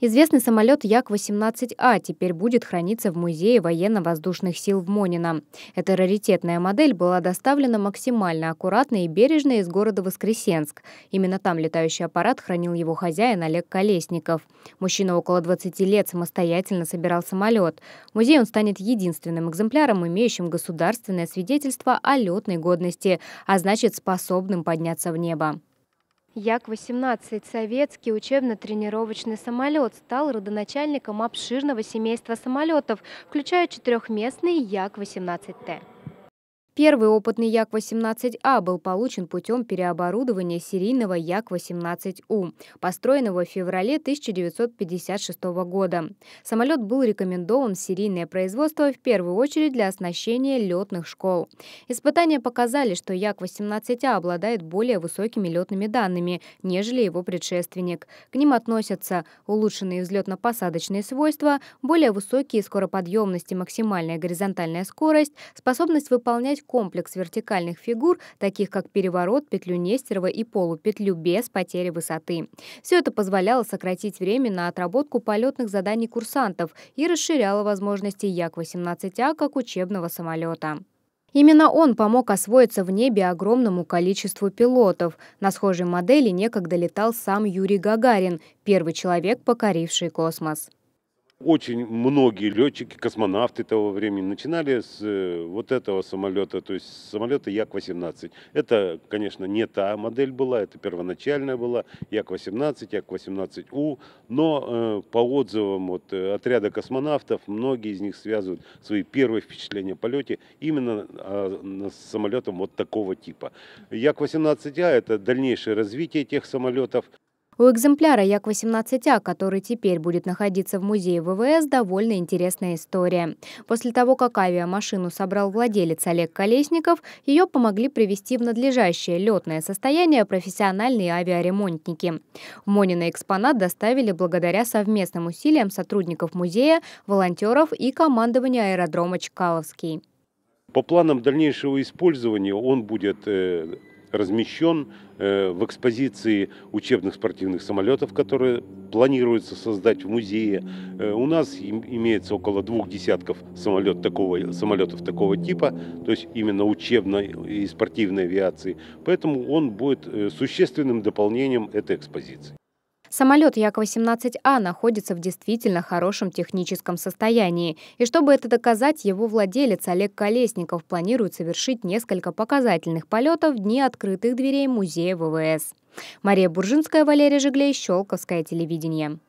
Известный самолет Як-18А теперь будет храниться в Музее военно-воздушных сил в Монино. Эта раритетная модель была доставлена максимально аккуратно и бережно из города Воскресенск. Именно там летающий аппарат хранил его хозяин Олег Колесников. Мужчина около 20 лет самостоятельно собирал самолет. Музей он станет единственным экземпляром, имеющим государственное свидетельство о летной годности, а значит способным подняться в небо. Як-18, советский учебно-тренировочный самолет, стал родоначальником обширного семейства самолетов, включая четырехместный Як-18Т. Первый опытный Як-18А был получен путем переоборудования серийного Як-18У, построенного в феврале 1956 года. Самолет был рекомендован в серийное производство в первую очередь для оснащения летных школ. Испытания показали, что Як-18А обладает более высокими летными данными, нежели его предшественник. К ним относятся улучшенные взлетно-посадочные свойства, более высокие скороподъемности, максимальная горизонтальная скорость, способность выполнять комплекс вертикальных фигур, таких как переворот, петлю Нестерова и полупетлю без потери высоты. Все это позволяло сократить время на отработку полетных заданий курсантов и расширяло возможности Як-18А как учебного самолета. Именно он помог освоиться в небе огромному количеству пилотов. На схожей модели некогда летал сам Юрий Гагарин, первый человек, покоривший космос. Очень многие летчики, космонавты того времени начинали с э, вот этого самолета, то есть с самолета Як-18. Это, конечно, не та модель была, это первоначальная была, Як-18, Як-18У, но э, по отзывам вот, э, отряда космонавтов многие из них связывают свои первые впечатления о полете именно э, с самолетом вот такого типа. Як-18А – это дальнейшее развитие тех самолетов, у экземпляра Як-18А, который теперь будет находиться в музее ВВС, довольно интересная история. После того, как авиамашину собрал владелец Олег Колесников, ее помогли привести в надлежащее летное состояние профессиональные авиаремонтники. Монина экспонат доставили благодаря совместным усилиям сотрудников музея, волонтеров и командования аэродрома Чкаловский. По планам дальнейшего использования он будет э, размещен э, в экспозиции учебных спортивных самолетов, которые планируется создать в музее. Э, у нас имеется около двух десятков самолет такого, самолетов такого типа, то есть именно учебной и спортивной авиации. Поэтому он будет э, существенным дополнением этой экспозиции. Самолет Як-18А находится в действительно хорошем техническом состоянии, и чтобы это доказать, его владелец Олег Колесников планирует совершить несколько показательных полетов в дни открытых дверей музея ВВС. Мария Буржинская, Валерия Жиглей, Щелковское телевидение.